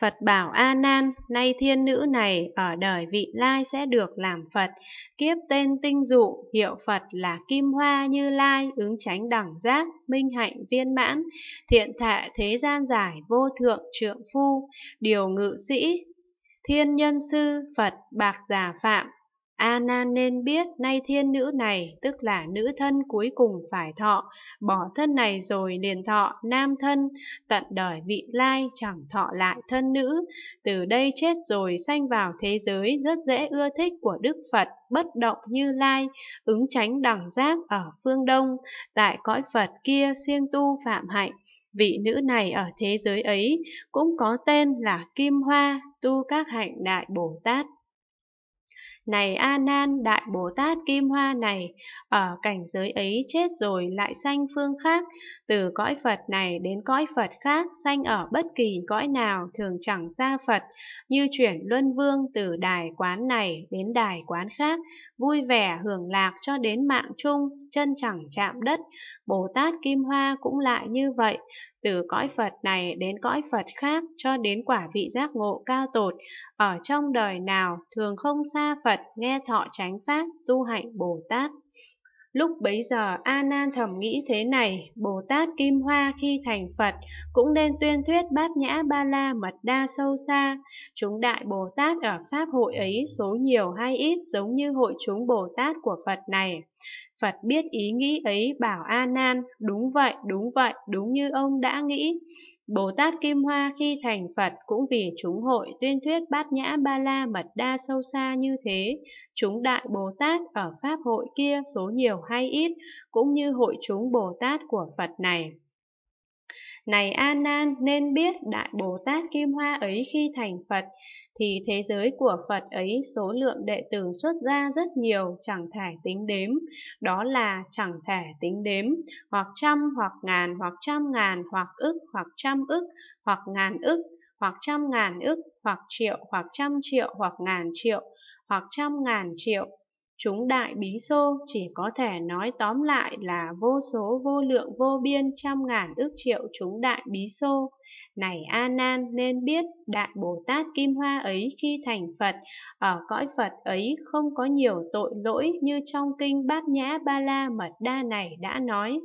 Phật bảo A Nan, nay thiên nữ này ở đời vị lai sẽ được làm Phật, kiếp tên tinh dụ, hiệu Phật là Kim Hoa Như Lai, ứng tránh đẳng giác, minh hạnh viên mãn, thiện thệ thế gian giải vô thượng trượng phu, điều ngự sĩ, thiên nhân sư, Phật bạc giả phạm, a Ana nên biết nay thiên nữ này, tức là nữ thân cuối cùng phải thọ, bỏ thân này rồi liền thọ nam thân, tận đời vị lai chẳng thọ lại thân nữ, từ đây chết rồi sanh vào thế giới rất dễ ưa thích của Đức Phật, bất động như lai, ứng tránh đẳng giác ở phương Đông, tại cõi Phật kia siêng tu phạm hạnh. Vị nữ này ở thế giới ấy cũng có tên là Kim Hoa, tu các hạnh Đại Bồ Tát. Này A Nan, đại Bồ Tát Kim Hoa này, ở cảnh giới ấy chết rồi lại sanh phương khác, từ cõi Phật này đến cõi Phật khác, sanh ở bất kỳ cõi nào thường chẳng xa Phật, như chuyển luân vương từ đài quán này đến đài quán khác, vui vẻ hưởng lạc cho đến mạng chung, chân chẳng chạm đất. Bồ Tát Kim Hoa cũng lại như vậy, từ cõi Phật này đến cõi Phật khác cho đến quả vị giác ngộ cao tột, ở trong đời nào thường không xa Phật, Phật nghe thọ chánh pháp tu hạnh Bồ Tát. Lúc bấy giờ A Nan thầm nghĩ thế này, Bồ Tát Kim Hoa khi thành Phật cũng nên tuyên thuyết bát nhã ba la mật đa sâu xa. Chúng đại Bồ Tát ở pháp hội ấy số nhiều hay ít giống như hội chúng Bồ Tát của Phật này. Phật biết ý nghĩ ấy bảo A Nan, đúng vậy, đúng vậy, đúng như ông đã nghĩ. Bồ Tát Kim Hoa khi thành Phật cũng vì chúng hội tuyên thuyết bát nhã ba la mật đa sâu xa như thế, chúng đại Bồ Tát ở Pháp hội kia số nhiều hay ít, cũng như hội chúng Bồ Tát của Phật này này a nan nên biết đại bồ tát kim hoa ấy khi thành phật thì thế giới của phật ấy số lượng đệ tử xuất ra rất nhiều chẳng thể tính đếm đó là chẳng thể tính đếm hoặc trăm hoặc ngàn hoặc trăm ngàn hoặc ức hoặc trăm ức hoặc ngàn ức hoặc trăm ngàn ức hoặc triệu hoặc trăm triệu hoặc ngàn triệu hoặc trăm ngàn triệu Chúng đại bí xô chỉ có thể nói tóm lại là vô số vô lượng vô biên trăm ngàn ước triệu chúng đại bí xô. Này A Nan nên biết đại Bồ Tát Kim Hoa ấy khi thành Phật, ở cõi Phật ấy không có nhiều tội lỗi như trong kinh Bát Nhã Ba La Mật Đa này đã nói.